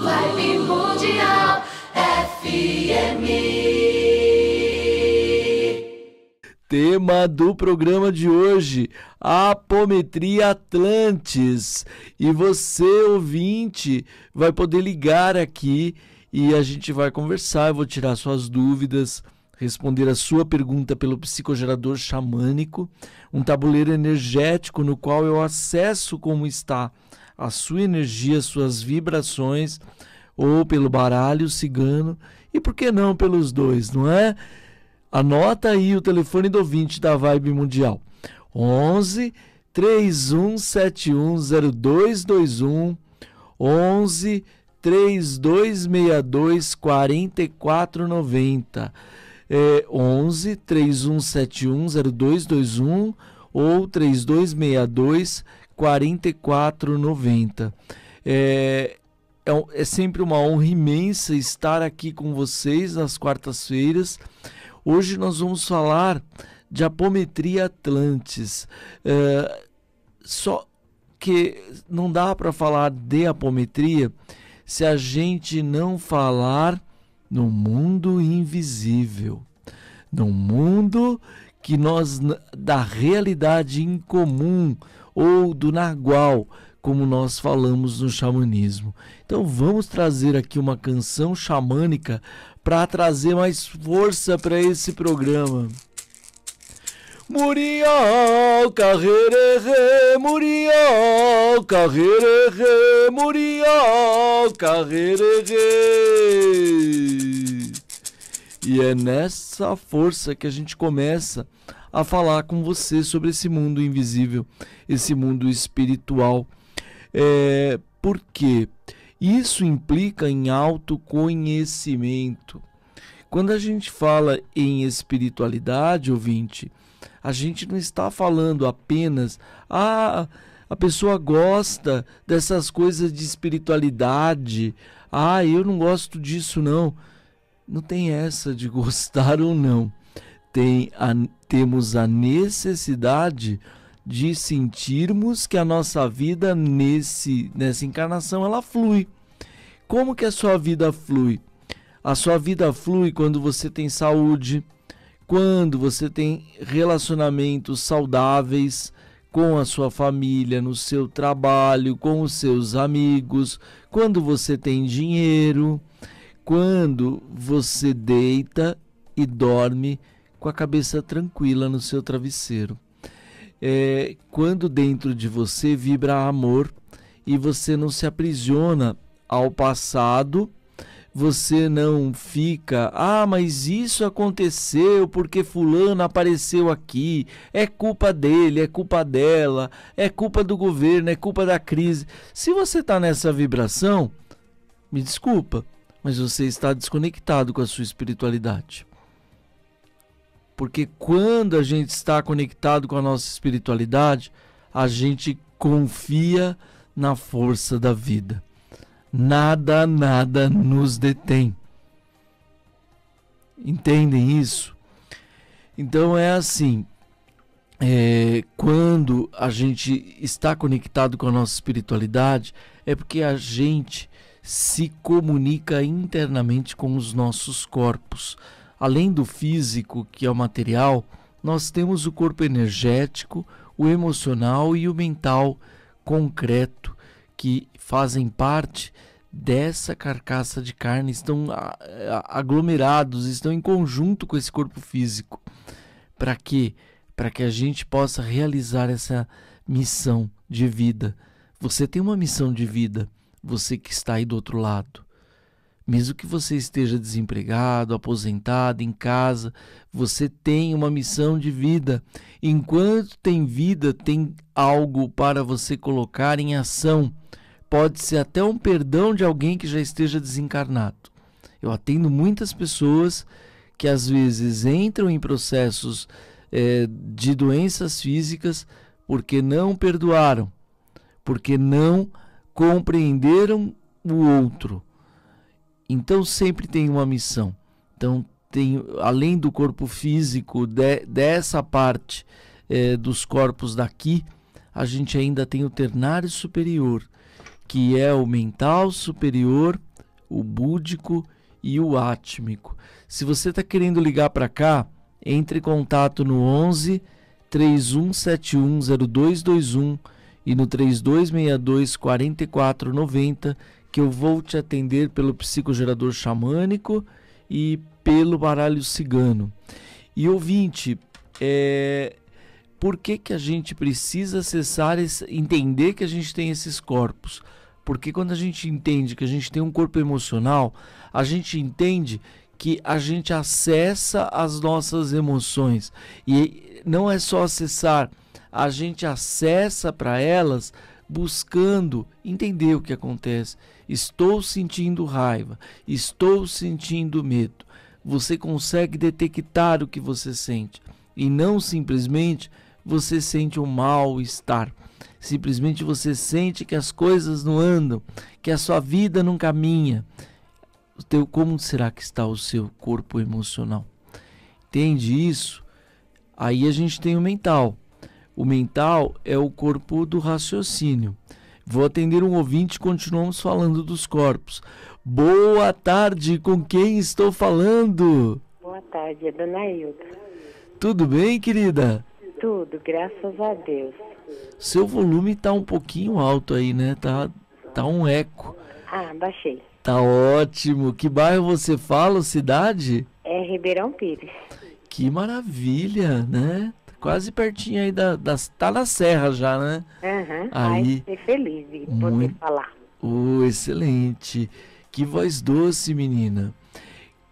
Live Mundial FM. Tema do programa de hoje: Apometria Atlantes. E você, ouvinte, vai poder ligar aqui e a gente vai conversar. Eu vou tirar suas dúvidas responder a sua pergunta pelo psicogerador xamânico, um tabuleiro energético no qual eu acesso como está a sua energia, suas vibrações, ou pelo baralho cigano, e por que não pelos dois, não é? Anota aí o telefone do ouvinte da Vibe Mundial. 11 31710221 11 3262 4490 é 11 3171 0221 ou 3262 4490 4490. É, é, é sempre uma honra imensa estar aqui com vocês nas quartas-feiras. Hoje nós vamos falar de apometria Atlantis. É, só que não dá para falar de apometria se a gente não falar no mundo invisível, no mundo que nós da realidade incomum, ou do Nagual, como nós falamos no xamanismo. Então vamos trazer aqui uma canção xamânica para trazer mais força para esse programa. Murió, carreira, Murió, carreira, Murió, carreira. E é nessa força que a gente começa a falar com você sobre esse mundo invisível, esse mundo espiritual. É, porque isso implica em autoconhecimento. Quando a gente fala em espiritualidade, ouvinte, a gente não está falando apenas ah, a pessoa gosta dessas coisas de espiritualidade. Ah, eu não gosto disso não. Não tem essa de gostar ou não tem a, temos a necessidade de sentirmos que a nossa vida nesse, nessa encarnação ela flui. Como que a sua vida flui? A sua vida flui quando você tem saúde, quando você tem relacionamentos saudáveis com a sua família, no seu trabalho, com os seus amigos, quando você tem dinheiro, quando você deita e dorme com a cabeça tranquila no seu travesseiro. É, quando dentro de você vibra amor e você não se aprisiona ao passado, você não fica, ah, mas isso aconteceu porque Fulano apareceu aqui, é culpa dele, é culpa dela, é culpa do governo, é culpa da crise. Se você está nessa vibração, me desculpa, mas você está desconectado com a sua espiritualidade. Porque quando a gente está conectado com a nossa espiritualidade, a gente confia na força da vida. Nada, nada nos detém. Entendem isso? Então é assim: é, quando a gente está conectado com a nossa espiritualidade, é porque a gente se comunica internamente com os nossos corpos. Além do físico, que é o material, nós temos o corpo energético, o emocional e o mental concreto, que fazem parte dessa carcaça de carne, estão aglomerados, estão em conjunto com esse corpo físico. Para quê? Para que a gente possa realizar essa missão de vida. Você tem uma missão de vida, você que está aí do outro lado. Mesmo que você esteja desempregado, aposentado, em casa, você tem uma missão de vida. Enquanto tem vida, tem algo para você colocar em ação. Pode ser até um perdão de alguém que já esteja desencarnado. Eu atendo muitas pessoas que às vezes entram em processos é, de doenças físicas porque não perdoaram, porque não compreenderam o outro então sempre tem uma missão. Então tem, além do corpo físico, de, dessa parte eh, dos corpos daqui, a gente ainda tem o ternário superior, que é o mental superior, o búdico e o átmico. Se você está querendo ligar para cá, entre em contato no 11 31710221 e no 3262 4490 que eu vou te atender pelo psicogerador xamânico e pelo baralho cigano. E ouvinte, é, por que, que a gente precisa acessar, esse, entender que a gente tem esses corpos? Porque quando a gente entende que a gente tem um corpo emocional, a gente entende que a gente acessa as nossas emoções. E não é só acessar, a gente acessa para elas buscando entender o que acontece. Estou sentindo raiva, estou sentindo medo. Você consegue detectar o que você sente e não simplesmente você sente um mal-estar. Simplesmente você sente que as coisas não andam, que a sua vida não caminha. O teu, como será que está o seu corpo emocional? Entende isso? Aí a gente tem o mental. O mental é o corpo do raciocínio. Vou atender um ouvinte, continuamos falando dos corpos. Boa tarde, com quem estou falando? Boa tarde, é Dona Hilda. Tudo bem, querida? Tudo, graças a Deus. Seu volume está um pouquinho alto aí, né? Tá, tá um eco. Ah, baixei. Tá ótimo. Que bairro você fala, cidade? É Ribeirão Pires. Que maravilha, né? quase pertinho aí da, das. Tá na serra já, né? Uhum. Aí, Ai, feliz de poder muito, falar. Oh, excelente. Que voz doce, menina.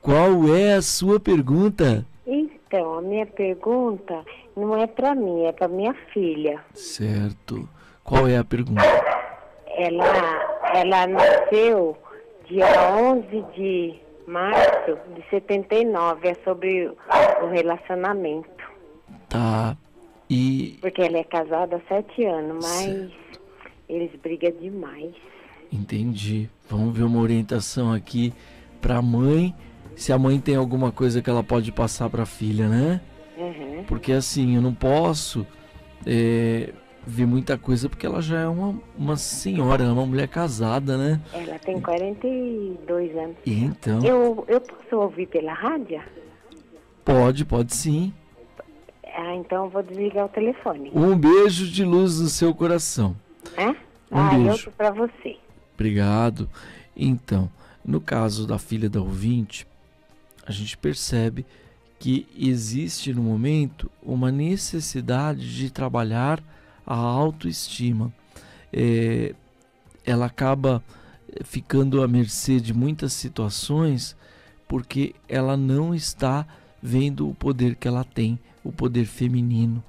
Qual é a sua pergunta? Então, a minha pergunta não é para mim, é para minha filha. Certo. Qual é a pergunta? Ela, ela nasceu dia 11 de março de 79, é sobre o relacionamento. Tá. E. Porque ela é casada há sete anos, mas certo. eles brigam demais. Entendi. Vamos ver uma orientação aqui pra mãe. Se a mãe tem alguma coisa que ela pode passar pra filha, né? Uhum. Porque assim, eu não posso é, ver muita coisa porque ela já é uma, uma senhora, é uma mulher casada, né? Ela tem 42 anos. Então. Eu, eu posso ouvir pela rádio? Pode, pode sim. Ah, então vou desligar o telefone. Um beijo de luz no seu coração. É? Um ah, é beijo. para você. Obrigado. Então, no caso da filha da ouvinte, a gente percebe que existe no momento uma necessidade de trabalhar a autoestima. É, ela acaba ficando à mercê de muitas situações porque ela não está vendo o poder que ela tem o poder feminino.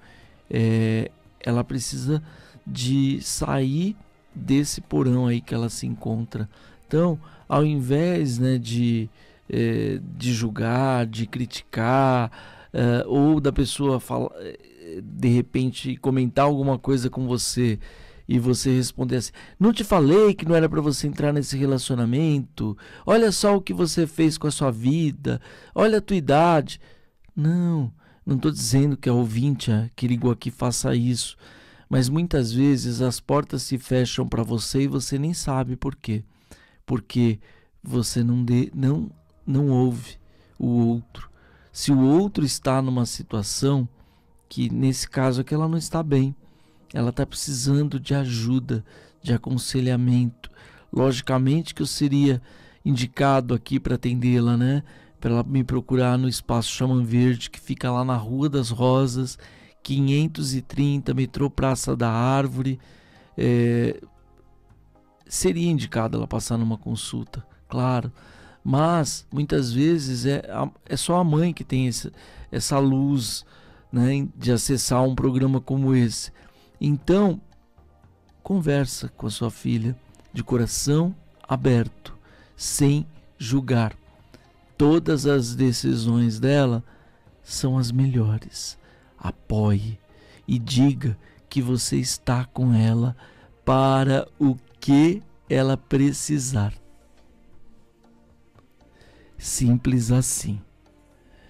É, ela precisa de sair desse porão aí que ela se encontra. Então, ao invés né, de, é, de julgar, de criticar, é, ou da pessoa falar é, de repente comentar alguma coisa com você e você responder assim: Não te falei que não era para você entrar nesse relacionamento? Olha só o que você fez com a sua vida, olha a tua idade. Não, não estou dizendo que a ouvinte, a Kiriguaki, faça isso, mas muitas vezes as portas se fecham para você e você nem sabe por quê. Porque você não, dê, não, não ouve o outro. Se o outro está numa situação que, nesse caso aqui, ela não está bem, ela está precisando de ajuda, de aconselhamento. Logicamente que eu seria indicado aqui para atendê-la, né? para ela me procurar no Espaço Chaman Verde, que fica lá na Rua das Rosas, 530, metrô Praça da Árvore. É, seria indicado ela passar numa consulta, claro. Mas muitas vezes é, é só a mãe que tem esse, essa luz né, de acessar um programa como esse. Então, conversa com a sua filha de coração aberto, sem julgar todas as decisões dela são as melhores. Apoie e diga que você está com ela para o que ela precisar. Simples assim.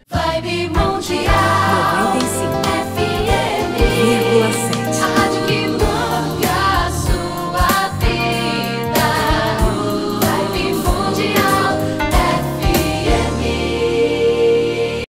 Vibe Mundial 95